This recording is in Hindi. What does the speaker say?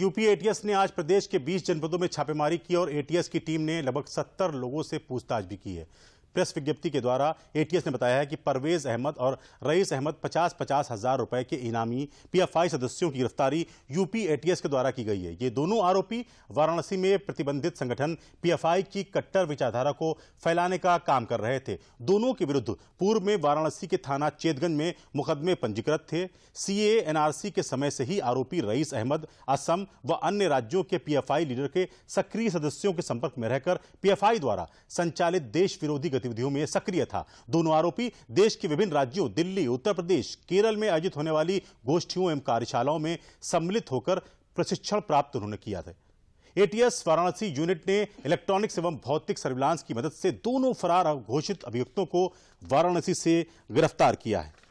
यूपी एटीएस ने आज प्रदेश के 20 जनपदों में छापेमारी की और एटीएस की टीम ने लगभग 70 लोगों से पूछताछ भी की है प्रेस विज्ञप्ति के द्वारा एटीएस ने बताया है कि परवेज अहमद और रईस अहमद पचास पचास हजार रुपए के इनामी पीएफआई सदस्यों की गिरफ्तारी यूपी एटीएस के द्वारा की गई है ये दोनों आरोपी वाराणसी में प्रतिबंधित संगठन पीएफआई की कट्टर विचारधारा को फैलाने का काम कर रहे थे दोनों के विरुद्ध पूर्व में वाराणसी के थाना चेतगंज में मुकदमे पंजीकृत थे सीए एनआरसी के समय से ही आरोपी रईस अहमद असम व अन्य राज्यों के पीएफआई लीडर के सक्रिय सदस्यों के संपर्क में रहकर पीएफआई द्वारा संचालित देश विरोधी गतिविधि गतिविधियों में सक्रिय था दोनों आरोपी देश के विभिन्न राज्यों दिल्ली उत्तर प्रदेश केरल में आयोजित होने वाली गोष्ठियों एवं कार्यशालाओं में सम्मिलित होकर प्रशिक्षण प्राप्त उन्होंने किया था एटीएस वाराणसी यूनिट ने इलेक्ट्रॉनिक्स एवं भौतिक सर्विलांस की मदद से दोनों फरार घोषित अभियुक्तों को वाराणसी से गिरफ्तार किया है